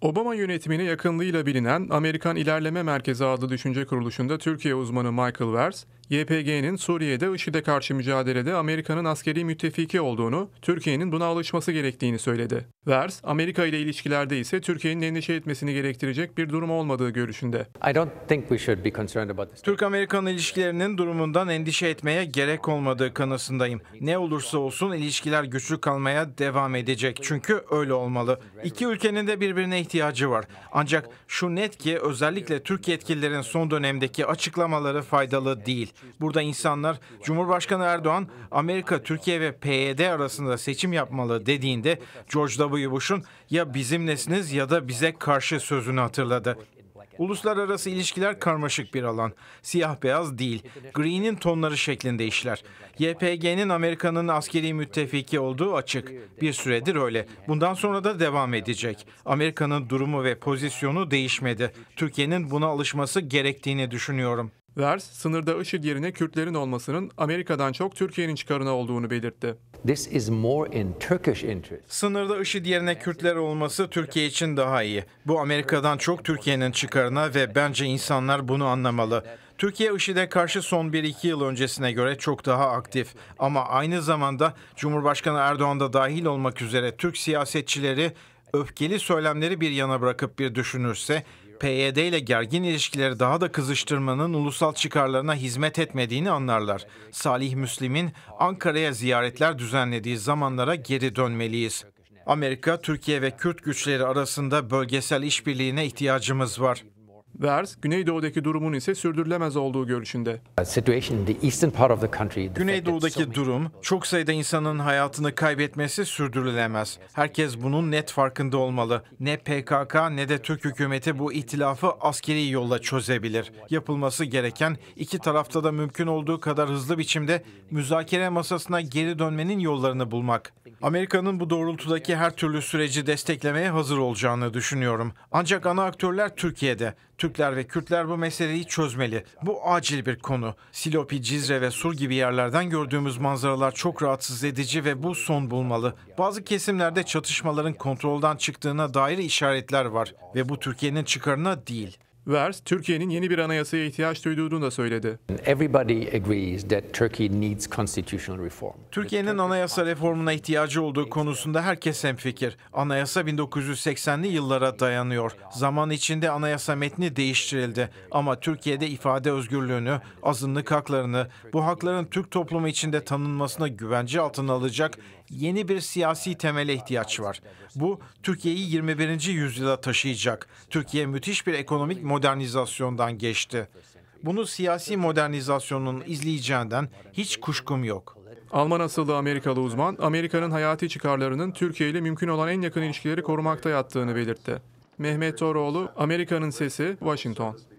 Obama yönetimine yakınlığıyla bilinen Amerikan İlerleme Merkezi adlı düşünce kuruluşunda Türkiye uzmanı Michael Vers, YPG'nin Suriye'de IŞİD'e karşı mücadelede Amerika'nın askeri müttefiki olduğunu, Türkiye'nin buna alışması gerektiğini söyledi. Vers, Amerika ile ilişkilerde ise Türkiye'nin endişe etmesini gerektirecek bir durum olmadığı görüşünde. Türk-Amerikan ilişkilerinin durumundan endişe etmeye gerek olmadığı kanısındayım. Ne olursa olsun ilişkiler güçlü kalmaya devam edecek. Çünkü öyle olmalı. İki ülkenin de birbirine ihtiyacı var. Ancak şu net ki özellikle Türk yetkililerin son dönemdeki açıklamaları faydalı değil. Burada insanlar Cumhurbaşkanı Erdoğan Amerika, Türkiye ve PYD arasında seçim yapmalı dediğinde George W. Bush'un ya bizimlesiniz ya da bize karşı sözünü hatırladı. Uluslararası ilişkiler karmaşık bir alan. Siyah beyaz değil, Green'in tonları şeklinde işler. YPG'nin Amerika'nın askeri müttefiki olduğu açık. Bir süredir öyle. Bundan sonra da devam edecek. Amerika'nın durumu ve pozisyonu değişmedi. Türkiye'nin buna alışması gerektiğini düşünüyorum. Vers, sınırda IŞİD yerine Kürtlerin olmasının Amerika'dan çok Türkiye'nin çıkarına olduğunu belirtti. This is more in Turkish interest. Sınırda IŞİD yerine Kürtler olması Türkiye için daha iyi. Bu Amerika'dan çok Türkiye'nin çıkarına ve bence insanlar bunu anlamalı. Türkiye IŞİD'e karşı son 1-2 yıl öncesine göre çok daha aktif ama aynı zamanda Cumhurbaşkanı Erdoğan da dahil olmak üzere Türk siyasetçileri öfkeli söylemleri bir yana bırakıp bir düşünürse PYD ile gergin ilişkileri daha da kızıştırmanın ulusal çıkarlarına hizmet etmediğini anlarlar. Salih Müslim'in Ankara'ya ziyaretler düzenlediği zamanlara geri dönmeliyiz. Amerika, Türkiye ve Kürt güçleri arasında bölgesel işbirliğine ihtiyacımız var ve Güneydoğu'daki durumun ise sürdürülemez olduğu görüşünde. Güneydoğu'daki durum, çok sayıda insanın hayatını kaybetmesi sürdürülemez. Herkes bunun net farkında olmalı. Ne PKK ne de Türk hükümeti bu itilafı askeri yolla çözebilir. Yapılması gereken iki tarafta da mümkün olduğu kadar hızlı biçimde müzakere masasına geri dönmenin yollarını bulmak. Amerika'nın bu doğrultudaki her türlü süreci desteklemeye hazır olacağını düşünüyorum. Ancak ana aktörler Türkiye'de. Türkler ve Kürtler bu meseleyi çözmeli. Bu acil bir konu. Silopi, Cizre ve Sur gibi yerlerden gördüğümüz manzaralar çok rahatsız edici ve bu son bulmalı. Bazı kesimlerde çatışmaların kontrolden çıktığına dair işaretler var ve bu Türkiye'nin çıkarına değil. Vers, Türkiye'nin yeni bir anayasaya ihtiyaç duyduğunu da söyledi. Türkiye'nin anayasa reformuna ihtiyacı olduğu konusunda herkes hemfikir. Anayasa 1980'li yıllara dayanıyor. Zaman içinde anayasa metni değiştirildi. Ama Türkiye'de ifade özgürlüğünü, azınlık haklarını, bu hakların Türk toplumu içinde tanınmasına güvence altına alacak yeni bir siyasi temele ihtiyaç var. Bu, Türkiye'yi 21. yüzyıla taşıyacak. Türkiye müthiş bir ekonomik modernizasyondan geçti. Bunu siyasi modernizasyonun izleyeceğinden hiç kuşkum yok. Alman asıllı Amerikalı uzman, Amerika'nın hayati çıkarlarının Türkiye ile mümkün olan en yakın ilişkileri korumakta yattığını belirtti. Mehmet Toroğlu, Amerika'nın Sesi, Washington.